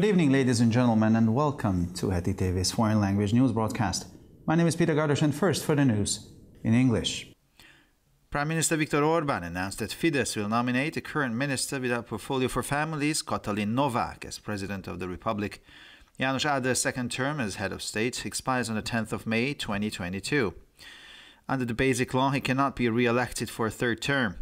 Good evening, ladies and gentlemen, and welcome to Heti TV's foreign language news broadcast. My name is Peter Gardosh, and first for the news in English. Prime Minister Viktor Orban announced that Fidesz will nominate a current minister with portfolio for families, Katalin Novak, as president of the republic. Janos Ader's second term as head of state expires on the 10th of May 2022. Under the basic law, he cannot be re elected for a third term.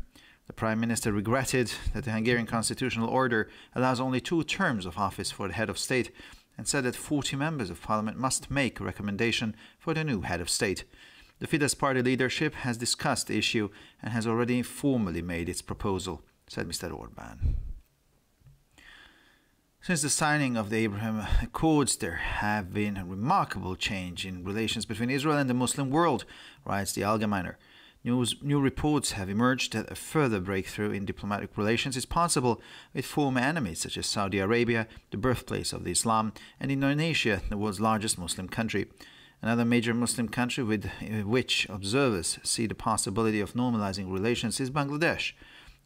The Prime Minister regretted that the Hungarian constitutional order allows only two terms of office for the head of state and said that 40 members of parliament must make a recommendation for the new head of state. The Fidesz party leadership has discussed the issue and has already formally made its proposal, said Mr. Orban. Since the signing of the Abraham Accords, there have been a remarkable change in relations between Israel and the Muslim world, writes the Allgemeiner. News, new reports have emerged that a further breakthrough in diplomatic relations is possible with former enemies such as Saudi Arabia, the birthplace of the Islam, and Indonesia, the world's largest Muslim country. Another major Muslim country with which observers see the possibility of normalizing relations is Bangladesh.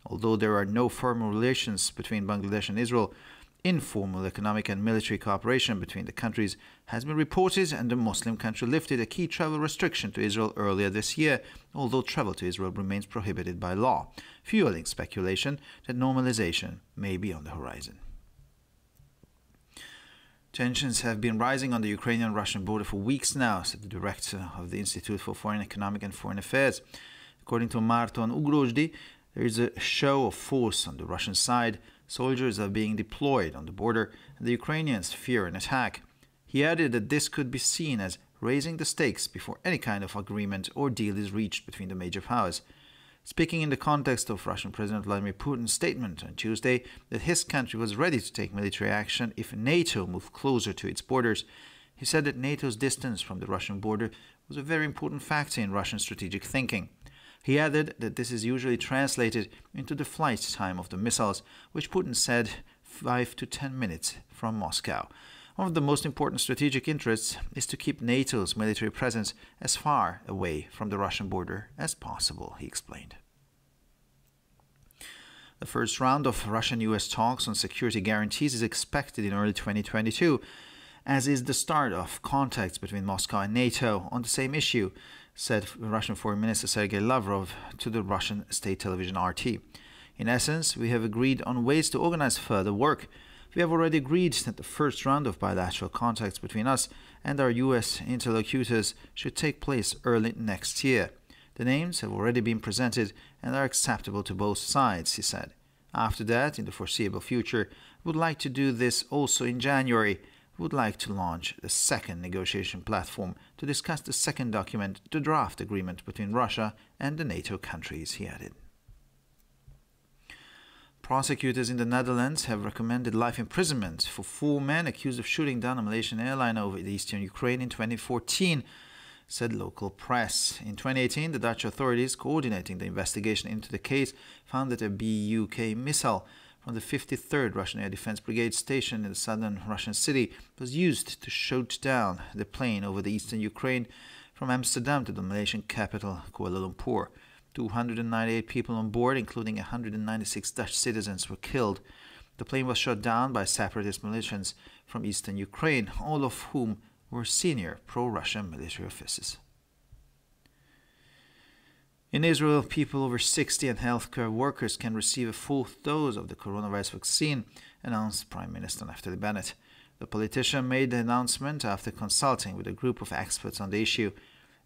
Although there are no formal relations between Bangladesh and Israel, Informal economic and military cooperation between the countries has been reported, and the Muslim country lifted a key travel restriction to Israel earlier this year, although travel to Israel remains prohibited by law, fueling speculation that normalization may be on the horizon. Tensions have been rising on the Ukrainian Russian border for weeks now, said the director of the Institute for Foreign Economic and Foreign Affairs. According to Marton Ugrozhdi, there is a show of force on the Russian side, Soldiers are being deployed on the border, and the Ukrainians fear an attack. He added that this could be seen as raising the stakes before any kind of agreement or deal is reached between the major powers. Speaking in the context of Russian President Vladimir Putin's statement on Tuesday that his country was ready to take military action if NATO moved closer to its borders, he said that NATO's distance from the Russian border was a very important factor in Russian strategic thinking. He added that this is usually translated into the flight time of the missiles, which Putin said 5 to 10 minutes from Moscow. One of the most important strategic interests is to keep NATO's military presence as far away from the Russian border as possible, he explained. The first round of Russian US talks on security guarantees is expected in early 2022, as is the start of contacts between Moscow and NATO on the same issue said Russian Foreign Minister Sergei Lavrov to the Russian state television RT. In essence, we have agreed on ways to organize further work. We have already agreed that the first round of bilateral contacts between us and our US interlocutors should take place early next year. The names have already been presented and are acceptable to both sides, he said. After that, in the foreseeable future, would like to do this also in January would like to launch the second negotiation platform to discuss the second document, the draft agreement between Russia and the NATO countries, he added. Prosecutors in the Netherlands have recommended life imprisonment for four men accused of shooting down a Malaysian airline over eastern Ukraine in 2014, said local press. In 2018, the Dutch authorities coordinating the investigation into the case found that a BUK missile from the 53rd Russian Air Defense Brigade stationed in the southern Russian city was used to shoot down the plane over the eastern Ukraine from Amsterdam to the Malaysian capital, Kuala Lumpur. 298 people on board, including 196 Dutch citizens, were killed. The plane was shot down by separatist militias from eastern Ukraine, all of whom were senior pro Russian military officers. In Israel, people over 60 and healthcare workers can receive a fourth dose of the coronavirus vaccine, announced Prime Minister Naftali Bennett. The politician made the announcement after consulting with a group of experts on the issue.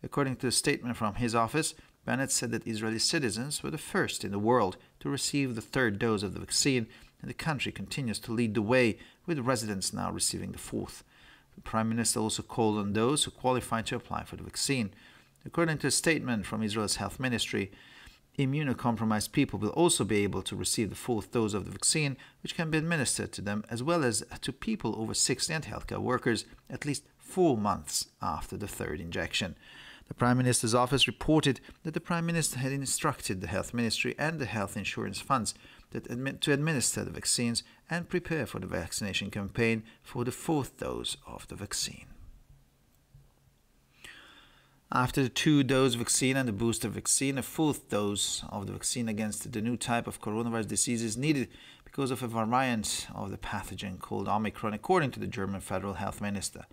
According to a statement from his office, Bennett said that Israeli citizens were the first in the world to receive the third dose of the vaccine, and the country continues to lead the way, with residents now receiving the fourth. The Prime Minister also called on those who qualify to apply for the vaccine. According to a statement from Israel's health ministry, immunocompromised people will also be able to receive the fourth dose of the vaccine, which can be administered to them as well as to people over 60 and healthcare workers at least four months after the third injection. The Prime Minister's office reported that the Prime Minister had instructed the Health Ministry and the health insurance funds to administer the vaccines and prepare for the vaccination campaign for the fourth dose of the vaccine. After the two-dose vaccine and the booster vaccine, a fourth dose of the vaccine against the new type of coronavirus disease is needed because of a variant of the pathogen called Omicron, according to the German federal health minister.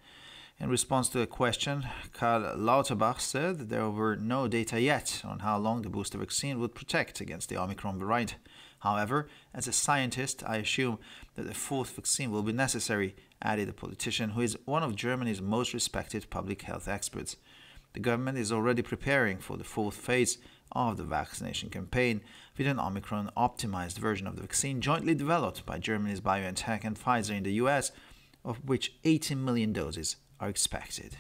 In response to a question, Karl Lauterbach said that there were no data yet on how long the booster vaccine would protect against the Omicron variant. However, as a scientist, I assume that a fourth vaccine will be necessary, added the politician, who is one of Germany's most respected public health experts the government is already preparing for the fourth phase of the vaccination campaign with an Omicron optimized version of the vaccine jointly developed by Germany's BioNTech and Pfizer in the US, of which 18 million doses are expected.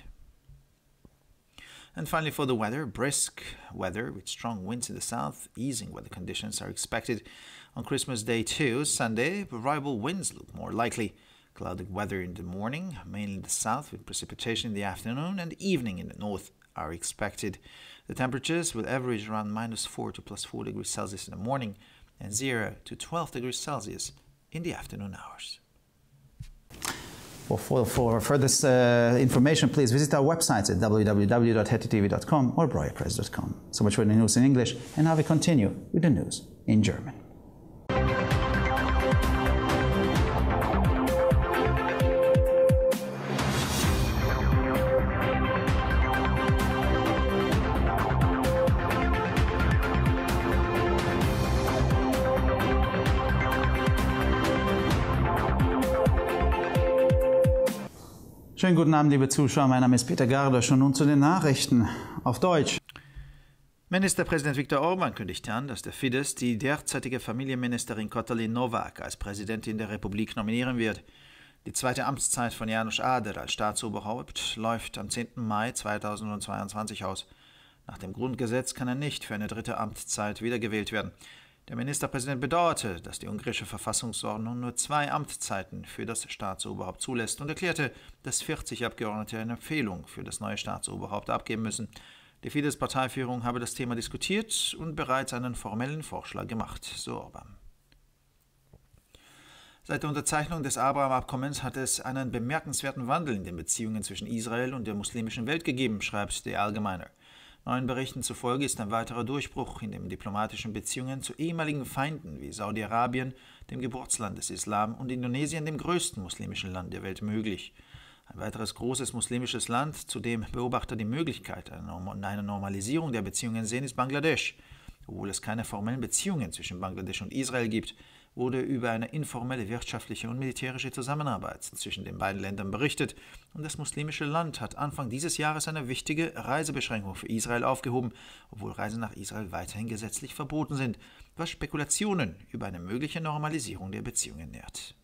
And finally, for the weather, brisk weather with strong winds in the south, easing weather conditions are expected on Christmas Day too. Sunday, variable winds look more likely. Cloudy weather in the morning, mainly in the south, with precipitation in the afternoon and evening in the north are expected. The temperatures will average around minus 4 to plus 4 degrees Celsius in the morning and 0 to 12 degrees Celsius in the afternoon hours. Well, for, for, this uh, information, please visit our websites at www.hettytv.com or broyapress.com. So much for the news in English, and now we continue with the news in German. Schönen guten Abend, liebe Zuschauer. Mein Name ist Peter Gardasch und nun zu den Nachrichten auf Deutsch. Ministerpräsident Viktor Orban kündigt an, dass der Fidesz die derzeitige Familienministerin Kotalin Novak als Präsidentin der Republik nominieren wird. Die zweite Amtszeit von Janusz Ader als Staatsoberhaupt läuft am 10. Mai 2022 aus. Nach dem Grundgesetz kann er nicht für eine dritte Amtszeit wiedergewählt werden. Der Ministerpräsident bedauerte, dass die ungarische Verfassungsordnung nur zwei Amtszeiten für das Staatsoberhaupt zulässt und erklärte, dass 40 Abgeordnete eine Empfehlung für das neue Staatsoberhaupt abgeben müssen. Die Fidesz-Parteiführung habe das Thema diskutiert und bereits einen formellen Vorschlag gemacht, so Orban. Seit der Unterzeichnung des Abraham-Abkommens hat es einen bemerkenswerten Wandel in den Beziehungen zwischen Israel und der muslimischen Welt gegeben, schreibt der Allgemeine. Neuen Berichten zufolge ist ein weiterer Durchbruch in den diplomatischen Beziehungen zu ehemaligen Feinden wie Saudi-Arabien, dem Geburtsland des Islam, und Indonesien, dem größten muslimischen Land der Welt, möglich. Ein weiteres großes muslimisches Land, zu dem Beobachter die Möglichkeit einer Normalisierung der Beziehungen sehen, ist Bangladesch. Obwohl es keine formellen Beziehungen zwischen Bangladesch und Israel gibt, wurde über eine informelle wirtschaftliche und militärische Zusammenarbeit zwischen den beiden Ländern berichtet und das muslimische Land hat Anfang dieses Jahres eine wichtige Reisebeschränkung für Israel aufgehoben, obwohl Reisen nach Israel weiterhin gesetzlich verboten sind, was Spekulationen über eine mögliche Normalisierung der Beziehungen nährt.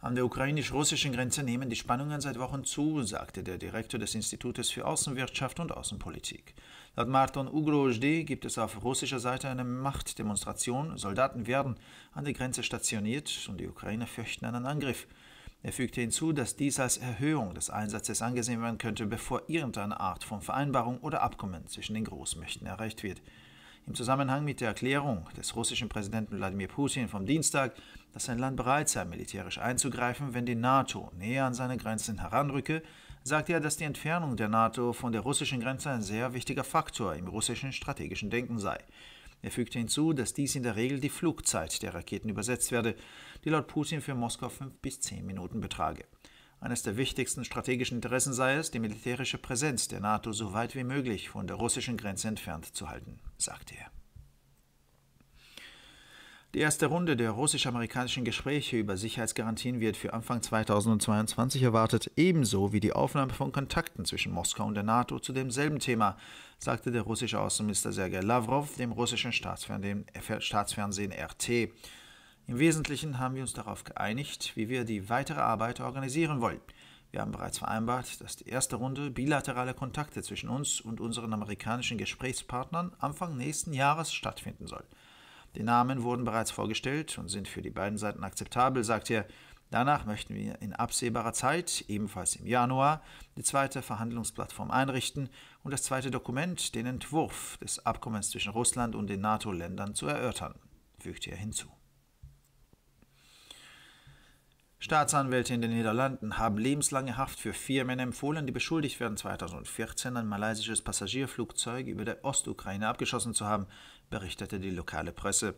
An der ukrainisch-russischen Grenze nehmen die Spannungen seit Wochen zu, sagte der Direktor des Institutes für Außenwirtschaft und Außenpolitik. Laut Marton Ugrozhdy gibt es auf russischer Seite eine Machtdemonstration. Soldaten werden an der Grenze stationiert und die Ukrainer fürchten einen Angriff. Er fügte hinzu, dass dies als Erhöhung des Einsatzes angesehen werden könnte, bevor irgendeine Art von Vereinbarung oder Abkommen zwischen den Großmächten erreicht wird. Im Zusammenhang mit der Erklärung des russischen Präsidenten Wladimir Putin vom Dienstag, dass sein Land bereit sei, militärisch einzugreifen, wenn die NATO näher an seine Grenzen heranrücke, sagte er, dass die Entfernung der NATO von der russischen Grenze ein sehr wichtiger Faktor im russischen strategischen Denken sei. Er fügte hinzu, dass dies in der Regel die Flugzeit der Raketen übersetzt werde, die laut Putin für Moskau fünf bis zehn Minuten betrage. Eines der wichtigsten strategischen Interessen sei es, die militärische Präsenz der NATO so weit wie möglich von der russischen Grenze entfernt zu halten, sagte er. Die erste Runde der russisch-amerikanischen Gespräche über Sicherheitsgarantien wird für Anfang 2022 erwartet, ebenso wie die Aufnahme von Kontakten zwischen Moskau und der NATO zu demselben Thema, sagte der russische Außenminister Sergei Lavrov dem russischen Staatsfernsehen, Staatsfernsehen RT. Im Wesentlichen haben wir uns darauf geeinigt, wie wir die weitere Arbeit organisieren wollen. Wir haben bereits vereinbart, dass die erste Runde bilaterale Kontakte zwischen uns und unseren amerikanischen Gesprächspartnern Anfang nächsten Jahres stattfinden soll. Die Namen wurden bereits vorgestellt und sind für die beiden Seiten akzeptabel, sagt er. Danach möchten wir in absehbarer Zeit, ebenfalls im Januar, die zweite Verhandlungsplattform einrichten und das zweite Dokument, den Entwurf des Abkommens zwischen Russland und den NATO-Ländern, zu erörtern, fügte er hinzu. Staatsanwälte in den Niederlanden haben lebenslange Haft für vier Männer empfohlen, die beschuldigt werden, 2014 ein malaysisches Passagierflugzeug über der Ostukraine abgeschossen zu haben, berichtete die lokale Presse.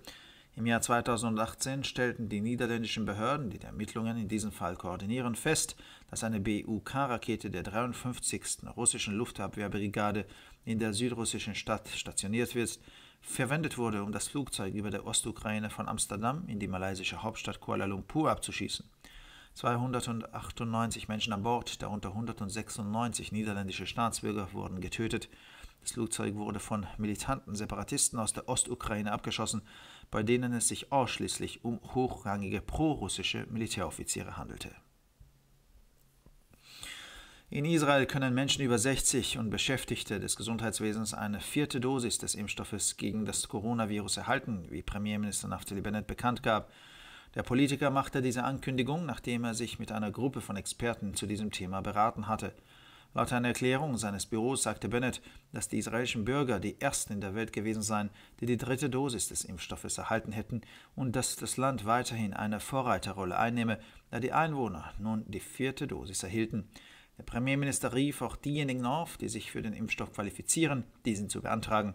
Im Jahr 2018 stellten die niederländischen Behörden, die die Ermittlungen in diesem Fall koordinieren, fest, dass eine BUK-Rakete der 53. russischen Luftabwehrbrigade in der südrussischen Stadt stationiert wird, verwendet wurde, um das Flugzeug über der Ostukraine von Amsterdam in die malaysische Hauptstadt Kuala Lumpur abzuschießen. 298 Menschen an Bord, darunter 196 niederländische Staatsbürger, wurden getötet. Das Flugzeug wurde von militanten Separatisten aus der Ostukraine abgeschossen, bei denen es sich ausschließlich um hochrangige prorussische Militäroffiziere handelte. In Israel können Menschen über 60 und Beschäftigte des Gesundheitswesens eine vierte Dosis des Impfstoffes gegen das Coronavirus erhalten, wie Premierminister Naftali Bennett bekannt gab. Der Politiker machte diese Ankündigung, nachdem er sich mit einer Gruppe von Experten zu diesem Thema beraten hatte. Laut einer Erklärung seines Büros sagte Bennett, dass die israelischen Bürger die ersten in der Welt gewesen seien, die die dritte Dosis des Impfstoffes erhalten hätten und dass das Land weiterhin eine Vorreiterrolle einnehme, da die Einwohner nun die vierte Dosis erhielten. Der Premierminister rief auch diejenigen auf, die sich für den Impfstoff qualifizieren, diesen zu beantragen.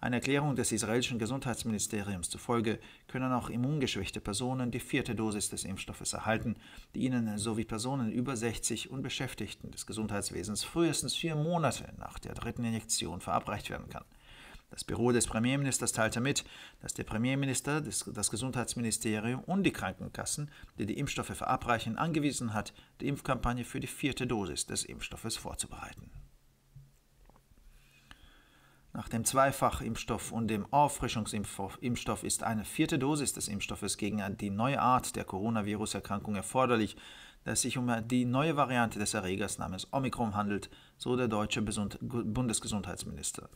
Eine Erklärung des israelischen Gesundheitsministeriums zufolge können auch immungeschwächte Personen die vierte Dosis des Impfstoffes erhalten, die ihnen sowie Personen über 60 und Beschäftigten des Gesundheitswesens frühestens vier Monate nach der dritten Injektion verabreicht werden kann. Das Büro des Premierministers teilte mit, dass der Premierminister, das Gesundheitsministerium und die Krankenkassen, die die Impfstoffe verabreichen, angewiesen hat, die Impfkampagne für die vierte Dosis des Impfstoffes vorzubereiten. Nach dem Zweifachimpfstoff und dem Auffrischungsimpfstoff ist eine vierte Dosis des Impfstoffes gegen die neue Art der Coronavirus-Erkrankung erforderlich, da es sich um die neue Variante des Erregers namens Omikron handelt, so der deutsche Bundesgesundheitsminister.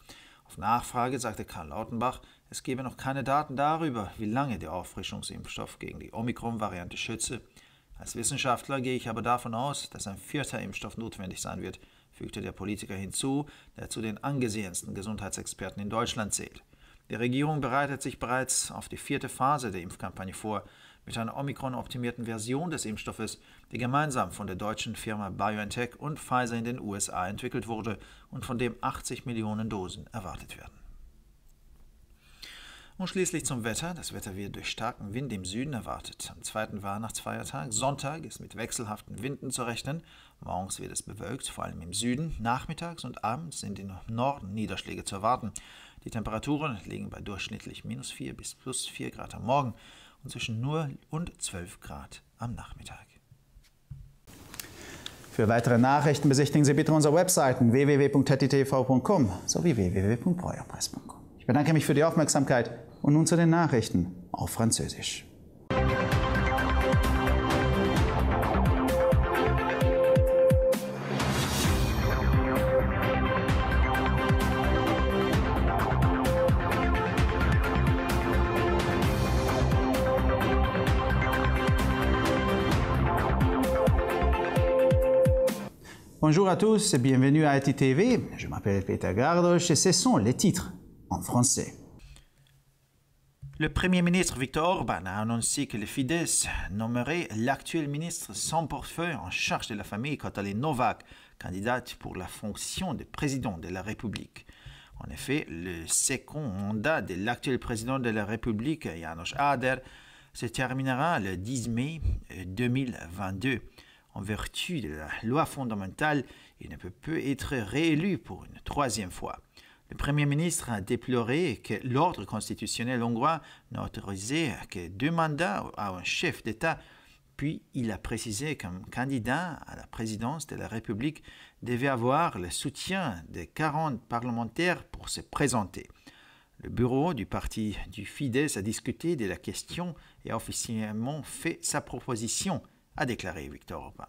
Auf Nachfrage sagte Karl Lautenbach, es gebe noch keine Daten darüber, wie lange der Auffrischungsimpfstoff gegen die Omikron-Variante schütze. Als Wissenschaftler gehe ich aber davon aus, dass ein vierter Impfstoff notwendig sein wird, fügte der Politiker hinzu, der zu den angesehensten Gesundheitsexperten in Deutschland zählt. Die Regierung bereitet sich bereits auf die vierte Phase der Impfkampagne vor, mit einer Omikron-optimierten Version des Impfstoffes, die gemeinsam von der deutschen Firma BioNTech und Pfizer in den USA entwickelt wurde und von dem 80 Millionen Dosen erwartet werden. Und schließlich zum Wetter. Das Wetter wird durch starken Wind im Süden erwartet. Am zweiten Weihnachtsfeiertag, Sonntag, ist mit wechselhaften Winden zu rechnen. Morgens wird es bewölkt, vor allem im Süden. Nachmittags und abends sind im Norden Niederschläge zu erwarten. Die Temperaturen liegen bei durchschnittlich minus 4 bis plus 4 Grad am Morgen und zwischen 0 und 12 Grad am Nachmittag. Für weitere Nachrichten besichtigen Sie bitte unsere Webseiten www.ttv.com sowie www.breuerpress.com. Ich bedanke mich für die Aufmerksamkeit und nun zu den Nachrichten auf Französisch. Bonjour à tous et bienvenue à ITTV. Je m'appelle Peter Gardos et ce sont les titres en français. Le Premier ministre Viktor Orban a annoncé que le Fidesz nommerait l'actuel ministre sans portefeuille en charge de la famille Katalin Novak, candidate pour la fonction de président de la République. En effet, le second mandat de l'actuel président de la République, Janos Ader, se terminera le 10 mai 2022 en vertu de la loi fondamentale, il ne peut, plus être réélu pour une troisième fois. Le Premier ministre a déploré que l'ordre constitutionnel hongrois n'a autorisé que deux mandats à un chef d'État, puis il a précisé qu'un candidat à la présidence de la République devait avoir le soutien des 40 parlementaires pour se présenter. Le bureau du parti du Fidesz a discuté de la question et a officiellement fait sa proposition a déclaré Victor Orban.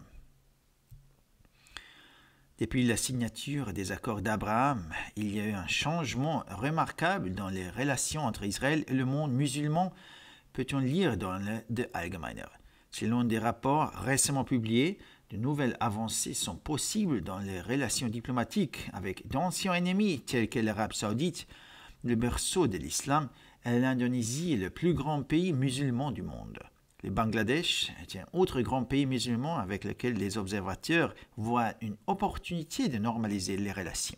Depuis la signature des accords d'Abraham, il y a eu un changement remarquable dans les relations entre Israël et le monde musulman, peut-on lire dans le De Allgemeiner. Selon des rapports récemment publiés, de nouvelles avancées sont possibles dans les relations diplomatiques avec d'anciens ennemis tels que l'Arabie saoudite, le berceau de l'islam, et l'Indonésie, le plus grand pays musulman du monde. Le Bangladesh est un autre grand pays musulman avec lequel les observateurs voient une opportunité de normaliser les relations.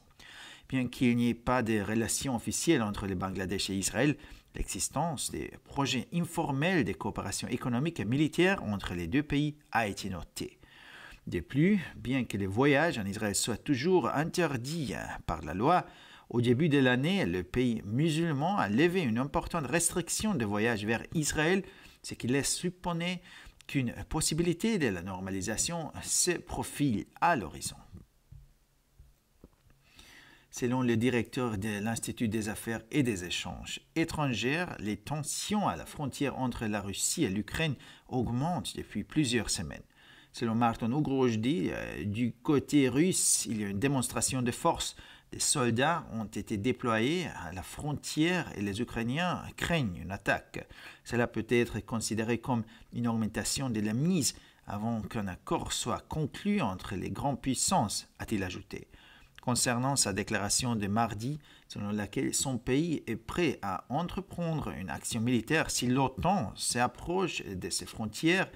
Bien qu'il n'y ait pas de relations officielles entre le Bangladesh et Israël, l'existence des projets informels de coopération économique et militaire entre les deux pays a été notée. De plus, bien que les voyages en Israël soient toujours interdits par la loi, au début de l'année, le pays musulman a levé une importante restriction de voyage vers Israël ce qui laisse supposer qu'une possibilité de la normalisation se profile à l'horizon. Selon le directeur de l'Institut des affaires et des échanges étrangères, les tensions à la frontière entre la Russie et l'Ukraine augmentent depuis plusieurs semaines. Selon Martin Ogrojdi, euh, du côté russe, il y a une démonstration de force des soldats ont été déployés à la frontière et les Ukrainiens craignent une attaque. Cela peut être considéré comme une augmentation de la mise avant qu'un accord soit conclu entre les grandes puissances, a-t-il ajouté. Concernant sa déclaration de mardi, selon laquelle son pays est prêt à entreprendre une action militaire si l'OTAN s'approche de ses frontières,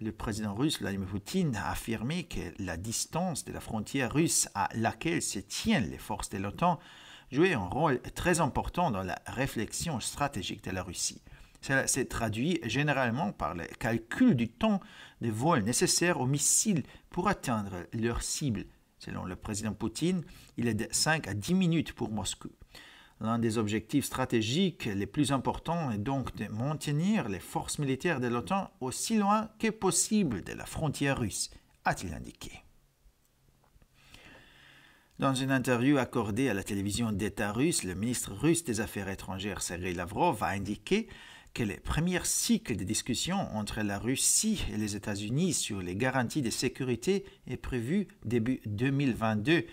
le président russe Vladimir Poutine a affirmé que la distance de la frontière russe à laquelle se tiennent les forces de l'OTAN jouait un rôle très important dans la réflexion stratégique de la Russie. Cela s'est traduit généralement par le calcul du temps de vol nécessaire aux missiles pour atteindre leur cible. Selon le président Poutine, il est de 5 à 10 minutes pour Moscou. L'un des objectifs stratégiques les plus importants est donc de maintenir les forces militaires de l'OTAN aussi loin que possible de la frontière russe, a-t-il indiqué. Dans une interview accordée à la télévision d'État russe, le ministre russe des Affaires étrangères Sergei Lavrov a indiqué que le premier cycle de discussions entre la Russie et les États-Unis sur les garanties de sécurité est prévu début 2022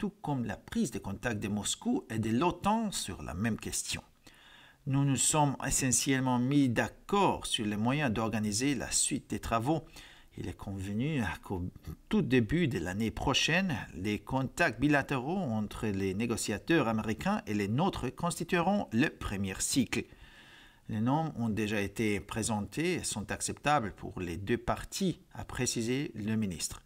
tout comme la prise de contact de Moscou et de l'OTAN sur la même question. Nous nous sommes essentiellement mis d'accord sur les moyens d'organiser la suite des travaux. Il est convenu qu'au tout début de l'année prochaine, les contacts bilatéraux entre les négociateurs américains et les nôtres constitueront le premier cycle. Les noms ont déjà été présentés et sont acceptables pour les deux parties, a précisé le ministre.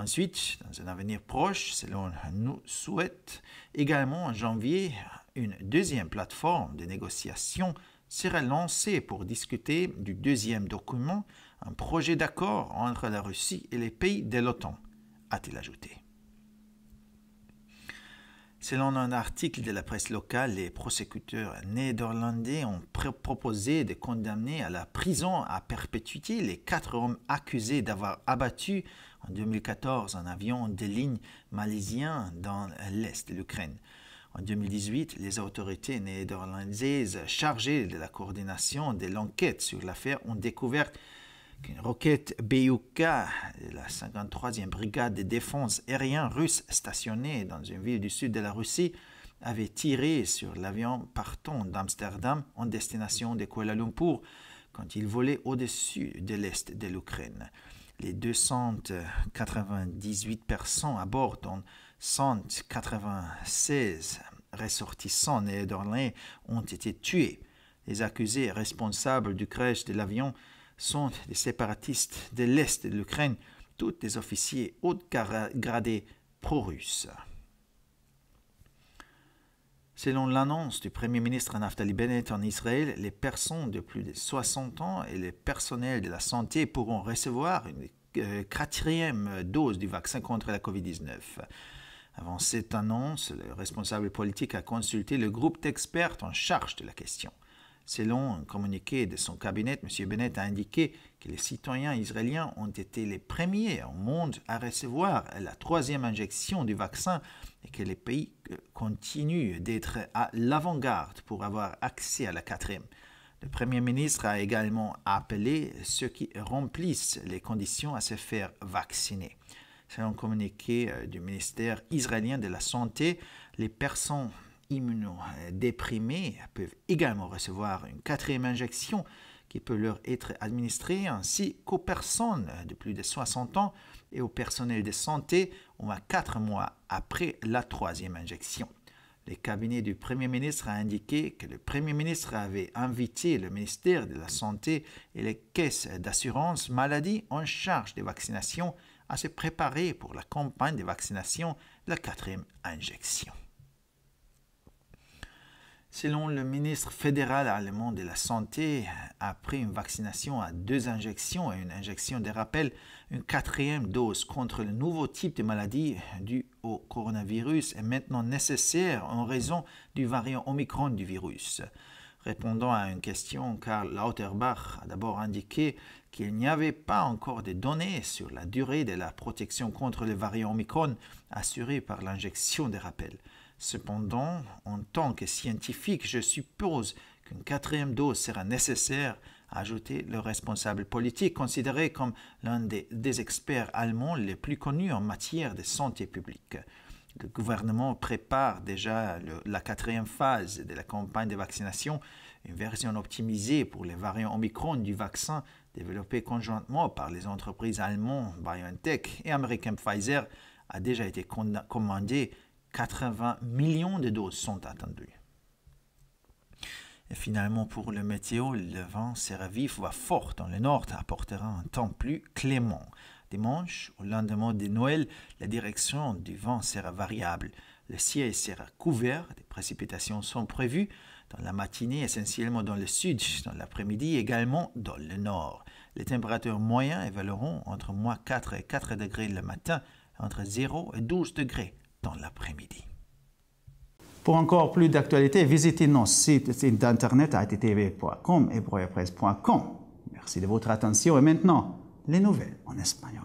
Ensuite, dans un avenir proche, selon nous souhaite, également en janvier, une deuxième plateforme de négociation sera lancée pour discuter du deuxième document, un projet d'accord entre la Russie et les pays de l'OTAN, a-t-il ajouté. Selon un article de la presse locale, les prosecuteurs néerlandais ont proposé de condamner à la prison à perpétuité les quatre hommes accusés d'avoir abattu en 2014 un avion de ligne malaisien dans l'est de l'Ukraine. En 2018, les autorités néerlandaises chargées de la coordination de l'enquête sur l'affaire ont découvert qu'une roquette BUK de la 53e brigade de défense aérienne russe stationnée dans une ville du sud de la Russie avait tiré sur l'avion partant d'Amsterdam en destination de Kuala Lumpur quand il volait au-dessus de l'est de l'Ukraine les 298 personnes à bord, dont 196 ressortissants néerlandais ont été tués. Les accusés responsables du crash de l'avion sont des séparatistes de l'Est de l'Ukraine, tous des officiers haut gradés pro-russes. Selon l'annonce du Premier ministre Naftali Bennett en Israël, les personnes de plus de 60 ans et les personnels de la santé pourront recevoir une euh, quatrième dose du vaccin contre la COVID-19. Avant cette annonce, le responsable politique a consulté le groupe d'experts en charge de la question. Selon un communiqué de son cabinet, M. Bennett a indiqué que les citoyens israéliens ont été les premiers au monde à recevoir la troisième injection du vaccin et que les pays continue d'être à l'avant-garde pour avoir accès à la quatrième. Le Premier ministre a également appelé ceux qui remplissent les conditions à se faire vacciner. Selon un communiqué euh, du ministère israélien de la Santé, les personnes immunodéprimées peuvent également recevoir une quatrième injection qui peut leur être administrée ainsi qu'aux personnes de plus de 60 ans et au personnel de santé au moins quatre mois après la troisième injection. Le cabinet du Premier ministre a indiqué que le Premier ministre avait invité le ministère de la Santé et les caisses d'assurance maladie en charge des vaccinations à se préparer pour la campagne de vaccination la quatrième injection. Selon le ministre fédéral allemand de la Santé, après une vaccination à deux injections et une injection de rappel, une quatrième dose contre le nouveau type de maladie due au coronavirus est maintenant nécessaire en raison du variant Omicron du virus. Répondant à une question, Karl Lauterbach a d'abord indiqué qu'il n'y avait pas encore de données sur la durée de la protection contre le variant Omicron assurée par l'injection de rappels. Cependant, en tant que scientifique, je suppose qu'une quatrième dose sera nécessaire, a ajouté le responsable politique considéré comme l'un des, experts allemands les plus connus en matière de santé publique. Le gouvernement prépare déjà la quatrième phase de la campagne de vaccination, une version optimisée pour les variants Omicron du vaccin développé conjointement par les entreprises allemandes BioNTech et American Pfizer a déjà été commandée 80 millions de doses sont attendues. Et finalement, pour le météo, le vent sera vif, voire fort dans le nord, apportera un temps plus clément. Dimanche, au lendemain de Noël, la direction du vent sera variable. Le ciel sera couvert, des précipitations sont prévues dans la matinée, essentiellement dans le sud, dans l'après-midi, également dans le nord. Les températures moyennes évalueront entre moins 4 et 4 degrés le matin, entre 0 et 12 degrés dans l'après-midi. Pour encore plus d'actualités, visitez nos sites, d'internet attv.com et broyapresse.com. Merci de votre attention et maintenant, les nouvelles en espagnol.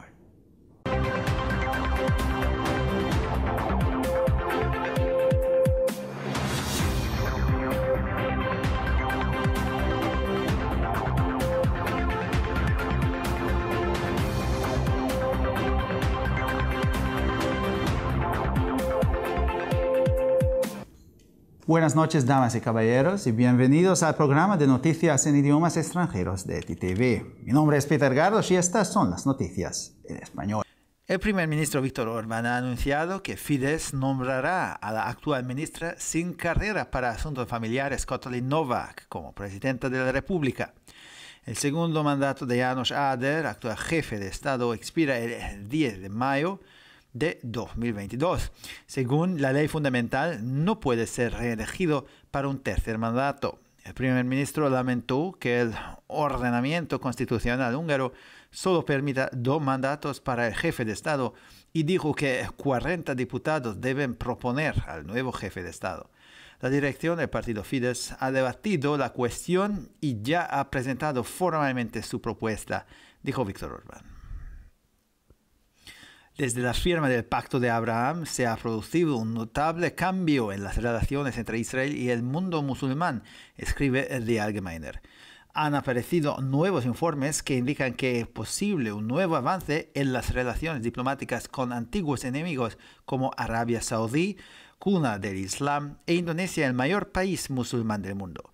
Buenas noches, damas y caballeros, y bienvenidos al programa de noticias en idiomas extranjeros de TTV. Mi nombre es Peter Gardos y estas son las noticias en español. El primer ministro Víctor Orbán ha anunciado que Fidesz nombrará a la actual ministra sin carrera para asuntos familiares, Kotalin Novak, como presidenta de la República. El segundo mandato de Janos Ader, actual jefe de Estado, expira el 10 de mayo de 2022. Según la ley fundamental, no puede ser reelegido para un tercer mandato. El primer ministro lamentó que el ordenamiento constitucional húngaro solo permita dos mandatos para el jefe de Estado y dijo que 40 diputados deben proponer al nuevo jefe de Estado. La dirección del partido Fidesz ha debatido la cuestión y ya ha presentado formalmente su propuesta, dijo Víctor Orbán. Desde la firma del Pacto de Abraham se ha producido un notable cambio en las relaciones entre Israel y el mundo musulmán, escribe The Allgemeiner. Han aparecido nuevos informes que indican que es posible un nuevo avance en las relaciones diplomáticas con antiguos enemigos como Arabia Saudí, cuna del Islam, e Indonesia, el mayor país musulmán del mundo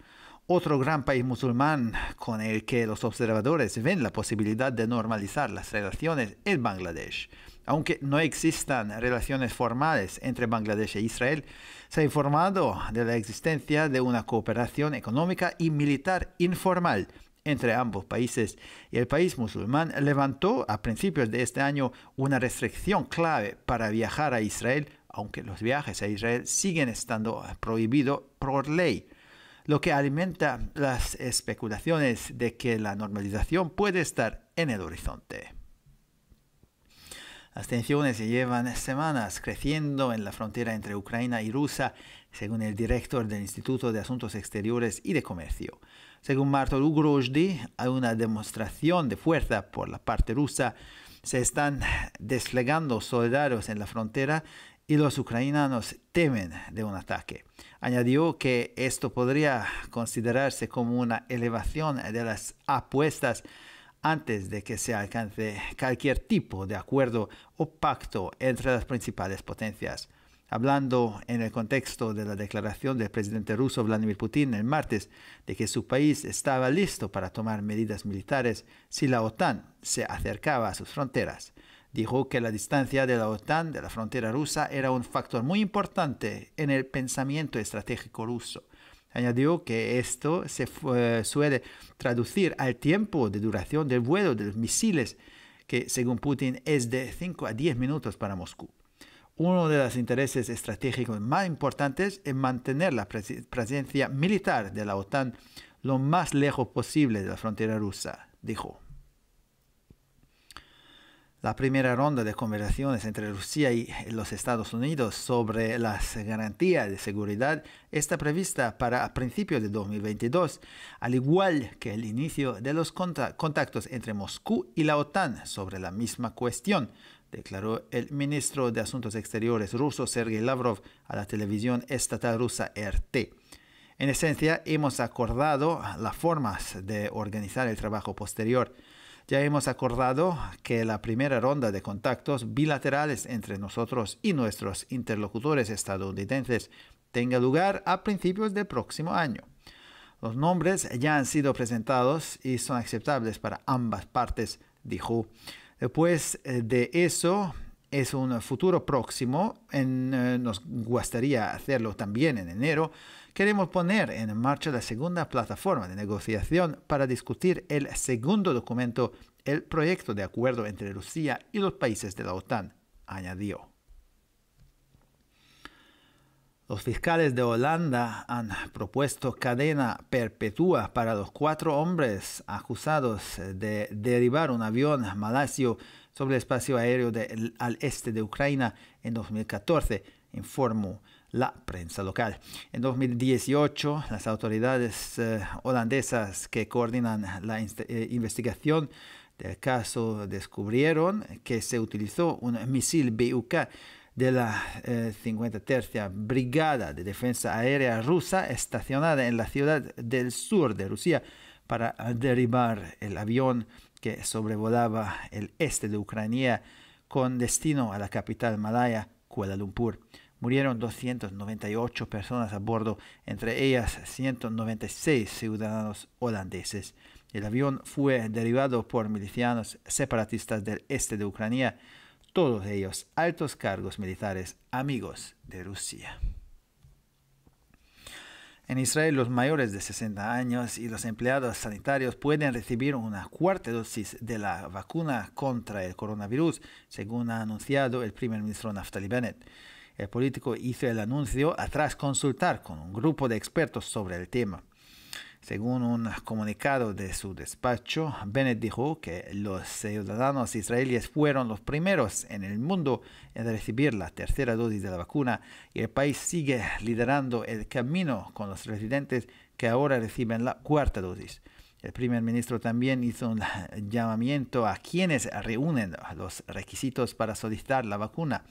otro gran país musulmán con el que los observadores ven la posibilidad de normalizar las relaciones es Bangladesh. Aunque no existan relaciones formales entre Bangladesh e Israel, se ha informado de la existencia de una cooperación económica y militar informal entre ambos países y el país musulmán levantó a principios de este año una restricción clave para viajar a Israel, aunque los viajes a Israel siguen estando prohibidos por ley, lo que alimenta las especulaciones de que la normalización puede estar en el horizonte. Las tensiones se llevan semanas creciendo en la frontera entre Ucrania y Rusia, según el director del Instituto de Asuntos Exteriores y de Comercio. Según Marto Ugrozdi, hay una demostración de fuerza por la parte rusa. Se están desplegando soldados en la frontera y los ucranianos temen de un ataque. Añadió que esto podría considerarse como una elevación de las apuestas antes de que se alcance cualquier tipo de acuerdo o pacto entre las principales potencias. Hablando en el contexto de la declaración del presidente ruso Vladimir Putin el martes de que su país estaba listo para tomar medidas militares si la OTAN se acercaba a sus fronteras, dijo que la distancia de la OTAN de la frontera rusa era un factor muy importante en el pensamiento estratégico ruso. Añadió que esto se eh, suele traducir al tiempo de duración del vuelo de los misiles, que según Putin es de 5 a 10 minutos para Moscú. Uno de los intereses estratégicos más importantes es mantener la presencia militar de la OTAN lo más lejos posible de la frontera rusa, dijo. La primera ronda de conversaciones entre Rusia y los Estados Unidos sobre las garantías de seguridad está prevista para principios de 2022, al igual que el inicio de los contactos entre Moscú y la OTAN sobre la misma cuestión, declaró el ministro de Asuntos Exteriores ruso Sergei Lavrov a la televisión estatal rusa RT. En esencia, hemos acordado las formas de organizar el trabajo posterior ya hemos acordado que la primera ronda de contactos bilaterales entre nosotros y nuestros interlocutores estadounidenses tenga lugar a principios del próximo año. Los nombres ya han sido presentados y son aceptables para ambas partes, dijo. Después eh, de eso, es un futuro próximo, eh, nos gustaría hacerlo también en enero, queremos poner en marcha la segunda plataforma de negociación para discutir el segundo documento, el proyecto de acuerdo entre Rusia y los países de la OTAN, añadió. Los fiscales de Holanda han propuesto cadena perpetua para los cuatro hombres acusados de derribar un avión malasio sobre el espacio aéreo al este de Ucrania en 2014, informó la prensa local. En 2018, las autoridades eh, holandesas que coordinan la eh, investigación del caso descubrieron que se utilizó un misil BUK de la 53 eh, 53 Brigada de Defensa Aérea Rusa estacionada en la ciudad del sur de Rusia para derribar el avión que sobrevolaba el este de Ucrania con destino a la capital malaya, Kuala Lumpur. Murieron 298 personas a bordo, entre ellas 196 ciudadanos holandeses. El avión fue derribado por milicianos separatistas del este de Ucrania, todos ellos altos cargos militares amigos de Rusia. En Israel, los mayores de 60 años y los empleados sanitarios pueden recibir una cuarta dosis de la vacuna contra el coronavirus, según ha anunciado el primer ministro Naftali Bennett. El político hizo el anuncio tras consultar con un grupo de expertos sobre el tema. Según un comunicado de su despacho, Bennett dijo que los ciudadanos israelíes fueron los primeros en el mundo en recibir la tercera dosis de la vacuna y el país sigue liderando el camino con los residentes que ahora reciben la cuarta dosis. El primer ministro también hizo un llamamiento a quienes reúnen los requisitos para solicitar la vacuna.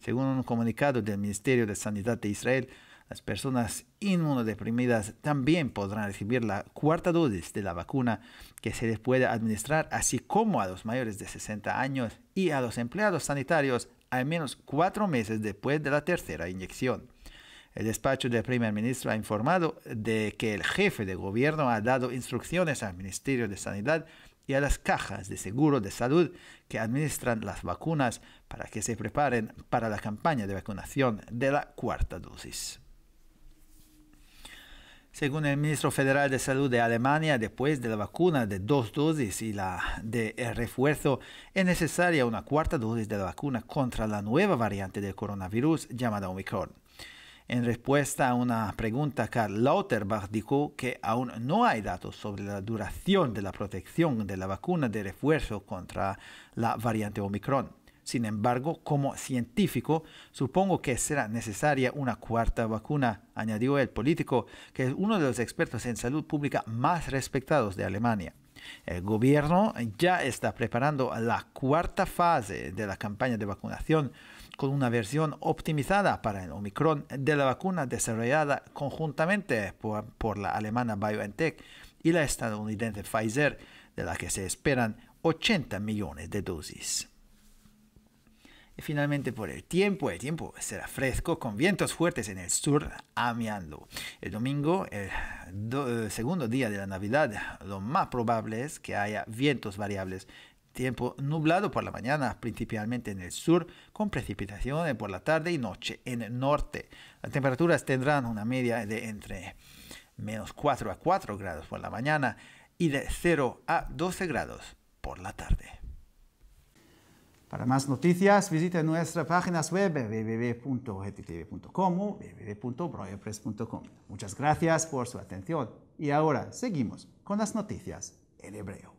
Según un comunicado del Ministerio de Sanidad de Israel, las personas inmunodeprimidas también podrán recibir la cuarta dosis de la vacuna que se les puede administrar, así como a los mayores de 60 años y a los empleados sanitarios al menos cuatro meses después de la tercera inyección. El despacho del primer ministro ha informado de que el jefe de gobierno ha dado instrucciones al Ministerio de Sanidad y a las cajas de seguro de salud que administran las vacunas para que se preparen para la campaña de vacunación de la cuarta dosis. Según el ministro federal de Salud de Alemania, después de la vacuna de dos dosis y la de eh, refuerzo, es necesaria una cuarta dosis de la vacuna contra la nueva variante del coronavirus llamada Omicron. En respuesta a una pregunta, Karl Lauterbach dijo que aún no hay datos sobre la duración de la protección de la vacuna de refuerzo contra la variante Omicron. Sin embargo, como científico, supongo que será necesaria una cuarta vacuna, añadió el político, que es uno de los expertos en salud pública más respetados de Alemania. El gobierno ya está preparando la cuarta fase de la campaña de vacunación con una versión optimizada para el Omicron de la vacuna desarrollada conjuntamente por, la alemana BioNTech y la estadounidense Pfizer, de la que se esperan 80 millones de dosis. Finalmente, por el tiempo, el tiempo será fresco con vientos fuertes en el sur ameando. El domingo, el, segundo día de la Navidad, lo más probable es que haya vientos variables tiempo nublado por la mañana, principalmente en el sur, con precipitaciones por la tarde y noche en el norte. Las temperaturas tendrán una media de entre menos 4 a 4 grados por la mañana y de 0 a 12 grados por la tarde. Para más noticias, visite nuestras página web www.gtv.com o Muchas gracias por su atención y ahora seguimos con las noticias en hebreo.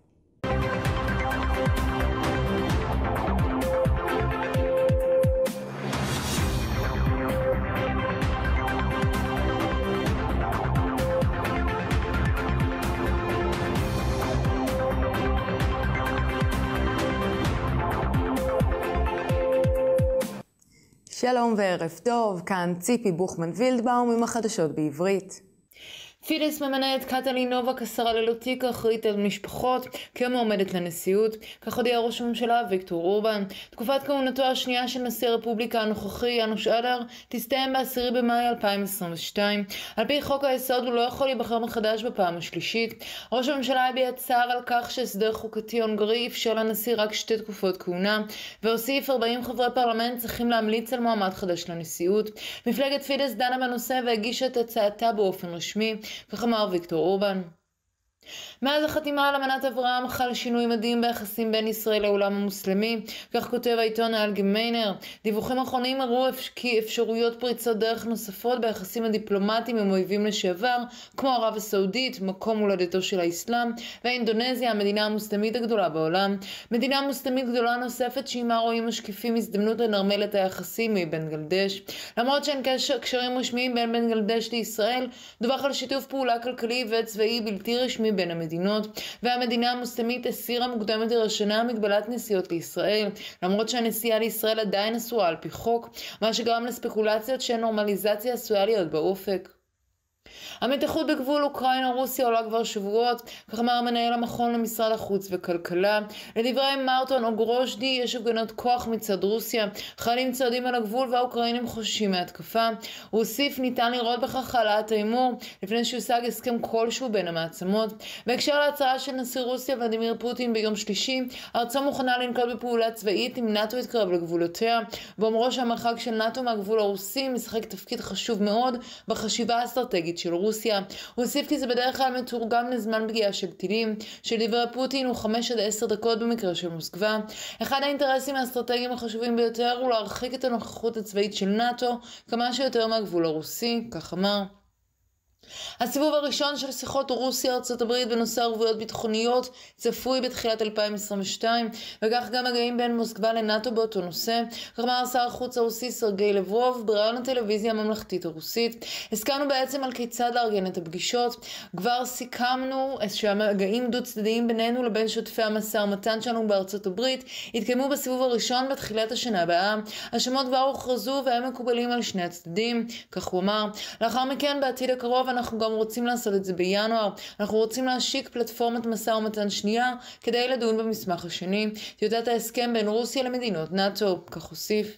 שלום וערב טוב, כאן ציפי בוכמן וילדבאום עם החדשות בעברית. פידס ממנה את קטלי נובק השרה ללא תיק האחראית על משפחות כמועמדת לנשיאות, כך הודיע ראש הממשלה ויקטור אורבן. תקופת כהונתו השנייה של נשיא הרפובליקה הנוכחי, יאנוש אדר, תסתיים ב-10 במאי 2022. על פי חוק היסוד הוא לא יכול להיבחר מחדש בפעם השלישית. ראש הממשלה הביע צער על כך שהסדר חוקתי הונגרי אפשר לנשיא רק שתי תקופות כהונה, והוסיף 40 חברי פרלמנט צריכים להמליץ על מועמד חדש לנשיאות. מפלגת פידס דנה בנושא והגישה את הצעתה באופן רשמי. Wie auch immer Viktor Orban מאז החתימה על אמנת אברהם חל שינוי מדהים ביחסים בין ישראל לעולם המוסלמי, כך כותב העיתון האלגמיינר. דיווחים אחרונים הראו כי אפשרויות פריצות דרך נוספות ביחסים הדיפלומטיים עם אויבים לשעבר, כמו ערב הסעודית, מקום הולדתו של האסלאם, ואינדונזיה, המדינה המוסלמית הגדולה בעולם. מדינה מוסלמית גדולה נוספת שעימה רואים משקיפים הזדמנות לנרמל את היחסים היא בנגלדש. למרות שאין קשר, קשרים רשמיים בין בנגלדש לישראל, דווח על שיתוף פעולה כלכלי וצבאי בלתי רשמי מבין המדינות, והמדינה המוסלמית הסירה מוקדם יותר השנה מגבלת נסיעות לישראל, למרות שהנסיעה לישראל עדיין אסורה על פי חוק, מה שגרם לספקולציות שנורמליזציה עשויה להיות באופק. המתיחות בגבול אוקראינה-רוסיה עולה כבר שבועות, כך אמר מנהל המכון למשרד החוץ וכלכלה. לדברי מרטון אוגרושדי יש הפגנות כוח מצד רוסיה, חיילים צועדים על הגבול והאוקראינים חוששים מהתקפה. הוא הוסיף ניתן לראות בכך העלאת ההימור, לפני שהושג הסכם כלשהו בין המעצמות. בהקשר להצהרה של נשיא רוסיה ולדימיר פוטין ביום שלישי, ארצה מוכנה לנקוט בפעולה צבאית אם נאט"ו יתקרב לגבולותיה, באומרו שהמרחק של נאט"ו מהגבול הרוסי משחק תפקיד חשוב מאוד בחשיבה האסטרטגית הצבאית של רוסיה. הוא הוסיף כי זה בדרך כלל מתורגם לזמן פגיעה של טילים, שלדברי פוטין הוא 5 עד 10 דקות במקרה של מוסקבה. אחד האינטרסים האסטרטגיים החשובים ביותר הוא להרחיק את הנוכחות הצבאית של נאט"ו כמה שיותר מהגבול הרוסי, כך אמר. הסיבוב הראשון של שיחות רוסיה-ארצות הברית בנושא ערבויות ביטחוניות צפוי בתחילת 2022, וכך גם מגעים בין מוסקבה לנאט"ו באותו נושא, כך אמר שר החוץ הרוסי סרגי לברוב בריאיון הטלוויזיה הממלכתית הרוסית. הסכמנו בעצם על כיצד לארגן את הפגישות, כבר סיכמנו שהמגעים דו-צדדיים בינינו לבין שותפי המשא ומתן שלנו בארצות הברית יתקיימו בסיבוב הראשון בתחילת השנה הבאה. השמות כבר הוכרזו והם מקובלים על שני הצדדים, כך הוא אמר. לאחר מכן בעתיד הקרוב אנחנו גם רוצים לעשות את זה בינואר. אנחנו רוצים להשיק פלטפורמת משא ומתן שנייה כדי לדון במסמך השני. טיוטת ההסכם בין רוסיה למדינות נאט"ו, כך הוסיף.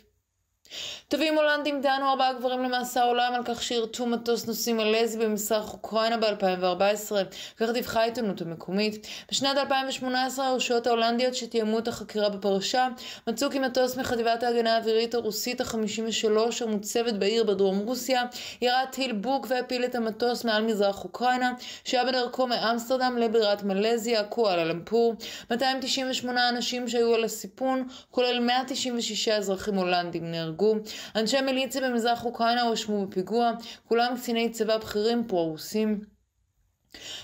תובעים הולנדים דנו ארבעה גברים למאסר עולם על כך שירתו מטוס נוסעים הלזי במזרח אוקראינה ב-2014, כך דיווחה העיתונות המקומית. בשנת 2018 הרשויות ההולנדיות שתיאמו את החקירה בפרשה מצאו כי מטוס מחטיבת ההגנה האווירית הרוסית ה-53 המוצבת בעיר בדרום רוסיה ירה טיל בוק והפיל את המטוס מעל מזרח אוקראינה שהיה בדרכו מאמסטרדם לבירת מלזיה, קואלה למפור. 298 אנשים שהיו על הסיפון, כולל 196 אזרחים הולנדים נהרגו. נהרגו, אנשי מיליציה במזרח אוקראינה הואשמו בפיגוע, כולם קציני צבא בכירים פרו-רוסים.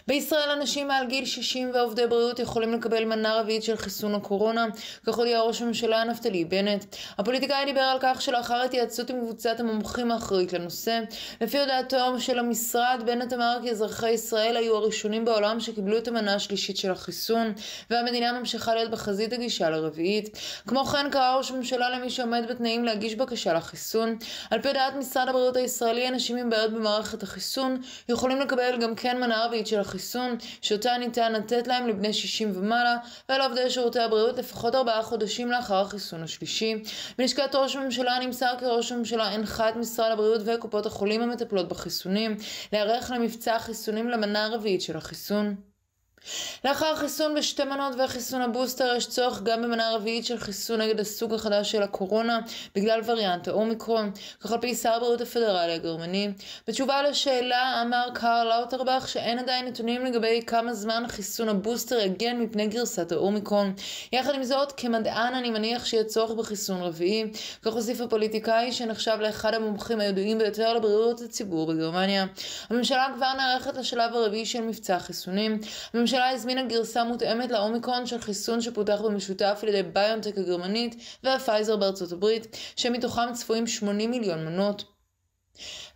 בישראל אנשים מעל גיל 60 ועובדי בריאות יכולים לקבל מנה רביעית של חיסון הקורונה, כך הודיע ראש הממשלה נפתלי בנט. הפוליטיקאי דיבר על כך שלאחר התייעצות עם קבוצת המומחים האחראית לנושא, לפי הודעתו של המשרד, בנט אמר כי אזרחי ישראל היו הראשונים בעולם שקיבלו את המנה השלישית של החיסון, והמדינה ממשיכה להיות בחזית הגישה לרביעית. כמו כן קרא ראש הממשלה למי שעומד בתנאים להגיש בקשה לחיסון. על פי הודעת משרד הבריאות הישראלי, אנשים עם בעיות במערכת החיסון יכולים לקבל גם כן מנה רביעית המרבית של החיסון, שאותה ניתן לתת להם לבני 60 ומעלה, ולעובדי שירותי הבריאות לפחות ארבעה חודשים לאחר החיסון השלישי. בלשכת ראש הממשלה נמסר כי ראש הממשלה הנחה את משרד הבריאות וקופות החולים המטפלות בחיסונים, להיערך למבצע החיסונים למנה הרביעית של החיסון. לאחר החיסון בשתי מנות וחיסון הבוסטר יש צורך גם במנה רביעית של חיסון נגד הסוג החדש של הקורונה בגלל וריאנט האומיקרון, כך על פי שר הבריאות הפדרלי הגרמני. בתשובה לשאלה אמר קארל לאוטרבך שאין עדיין נתונים לגבי כמה זמן חיסון הבוסטר יגן מפני גרסת האומיקרון. יחד עם זאת, כמדען אני מניח שיהיה צורך בחיסון רביעי, כך הוסיף הפוליטיקאי שנחשב לאחד המומחים הידועים ביותר לבריאות הציבור בגרמניה. הממשלה כבר נערכת לשלב הרביעי של מבצע החיסונים. הממשלה הממשלה הזמינה גרסה מותאמת לאומיקרון של חיסון שפותח במשותף על ידי ביונטק הגרמנית והפייזר בארצות הברית, שמתוכם צפויים 80 מיליון מנות.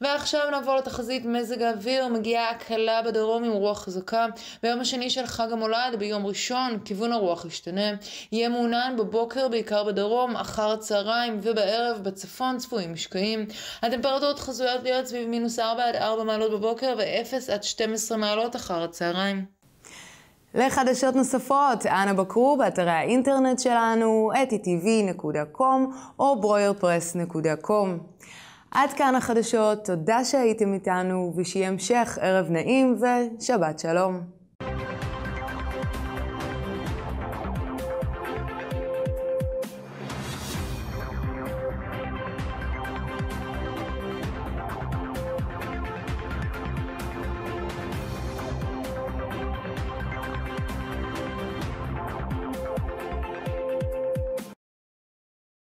ועכשיו נעבור לתחזית מזג האוויר, מגיעה הקלה בדרום עם רוח חזקה. ביום השני של חג המולד, ביום ראשון, כיוון הרוח ישתנה. יהיה מעונן בבוקר, בעיקר בדרום, אחר הצהריים ובערב, בצפון צפויים משקעים. הטמפרטורות חזויות להיות סביב מינוס 4 עד 4 מעלות בבוקר ו-0 עד 12 מעלות אחר הצהריים. לחדשות נוספות, אנא בקרו באתרי האינטרנט שלנו, etytv.com או broyerpress.com. עד כאן החדשות, תודה שהייתם איתנו, ושיהיה המשך ערב נעים ושבת שלום.